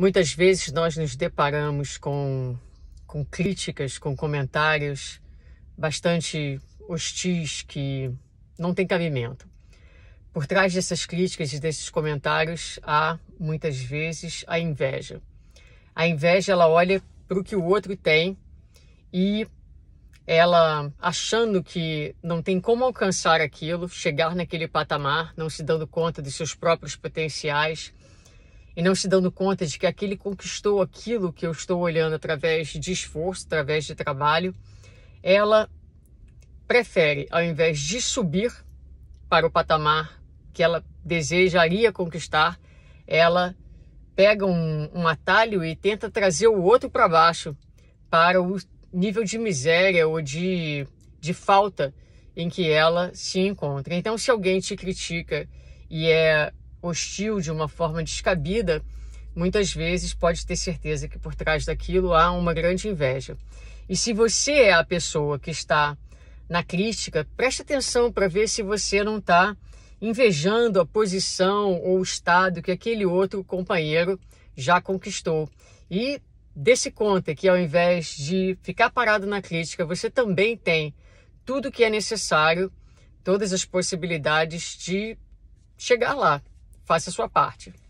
Muitas vezes nós nos deparamos com, com críticas, com comentários bastante hostis que não têm cabimento. Por trás dessas críticas e desses comentários há muitas vezes a inveja. A inveja ela olha para o que o outro tem e ela achando que não tem como alcançar aquilo, chegar naquele patamar, não se dando conta dos seus próprios potenciais, e não se dando conta de que aquele conquistou aquilo que eu estou olhando através de esforço, através de trabalho, ela prefere, ao invés de subir para o patamar que ela desejaria conquistar, ela pega um, um atalho e tenta trazer o outro para baixo, para o nível de miséria ou de, de falta em que ela se encontra. Então, se alguém te critica e é hostil, de uma forma descabida, muitas vezes pode ter certeza que por trás daquilo há uma grande inveja. E se você é a pessoa que está na crítica, preste atenção para ver se você não está invejando a posição ou o estado que aquele outro companheiro já conquistou. E desse conta que ao invés de ficar parado na crítica, você também tem tudo que é necessário, todas as possibilidades de chegar lá faça a sua parte.